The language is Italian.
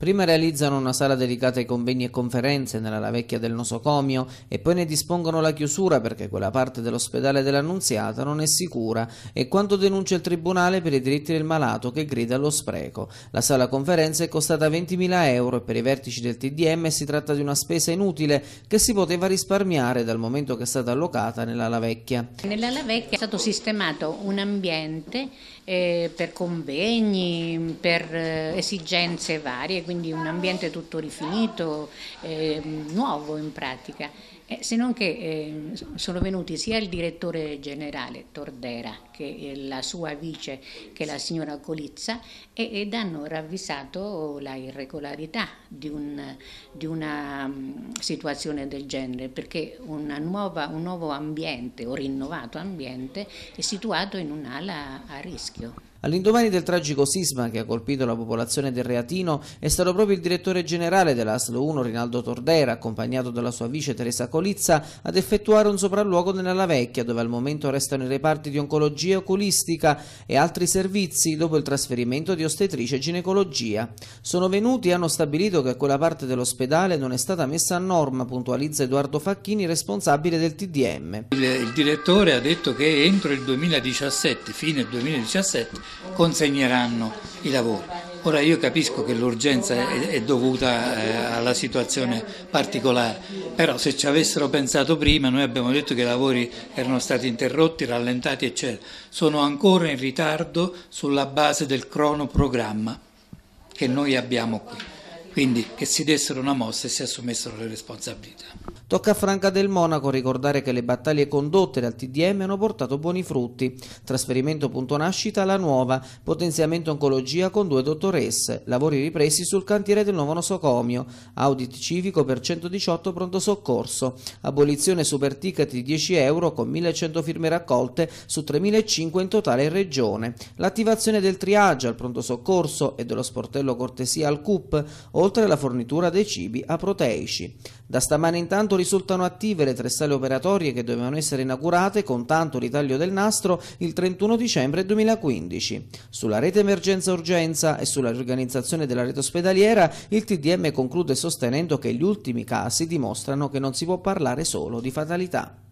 Prima realizzano una sala dedicata ai convegni e conferenze nella la vecchia del nosocomio e poi ne dispongono la chiusura perché quella parte dell'ospedale dell'Annunziata non è sicura e quanto denuncia il Tribunale per i diritti del malato che grida allo spreco. La sala conferenze è costata 20.000 euro e per i vertici del TDM si tratta di una spesa inutile che si poteva risparmiare dal momento che è stata allocata nella la vecchia. Nella vecchia è stato sistemato un ambiente eh, per convegni, per eh, esigenze varie quindi un ambiente tutto rifinito, eh, nuovo in pratica. Eh, se non che eh, sono venuti sia il direttore generale Tordera che la sua vice, che la signora Colizza, e, ed hanno ravvisato la irregolarità di, un, di una um, situazione del genere, perché nuova, un nuovo ambiente o rinnovato ambiente è situato in un'ala a rischio. All'indomani del tragico sisma che ha colpito la popolazione del Reatino è stato proprio il direttore generale dell'ASL 1 Rinaldo Tordera, accompagnato dalla sua vice Teresa Colizza, ad effettuare un sopralluogo nella Vecchia, dove al momento restano i reparti di oncologia oculistica e altri servizi dopo il trasferimento di ostetrice e ginecologia. Sono venuti e hanno stabilito che quella parte dell'ospedale non è stata messa a norma, puntualizza Edoardo Facchini, responsabile del TDM. Il, il direttore ha detto che entro il 2017, fine 2017, consegneranno i lavori. Ora io capisco che l'urgenza è, dovuta eh, alla situazione particolare, però se ci avessero pensato prima, noi abbiamo detto che i lavori erano stati interrotti, rallentati, eccetera, sono ancora in ritardo sulla base del cronoprogramma che noi abbiamo qui quindi che si dessero una mossa e si assumessero le responsabilità. Tocca a Franca del Monaco ricordare che le battaglie condotte dal TDM hanno portato buoni frutti. Trasferimento punto nascita alla nuova, potenziamento oncologia con due dottoresse, lavori ripresi sul cantiere del nuovo nosocomio, audit civico per 118 pronto soccorso, abolizione super ticket di 10 euro con 1100 firme raccolte su 3500 in totale in regione, l'attivazione del triage al pronto soccorso e dello sportello cortesia al CUP, oltre alla fornitura dei cibi a proteici. Da stamane intanto risultano attive le tre sale operatorie che dovevano essere inaugurate con tanto ritaglio del nastro il 31 dicembre 2015. Sulla rete emergenza-urgenza e sulla riorganizzazione della rete ospedaliera il TDM conclude sostenendo che gli ultimi casi dimostrano che non si può parlare solo di fatalità.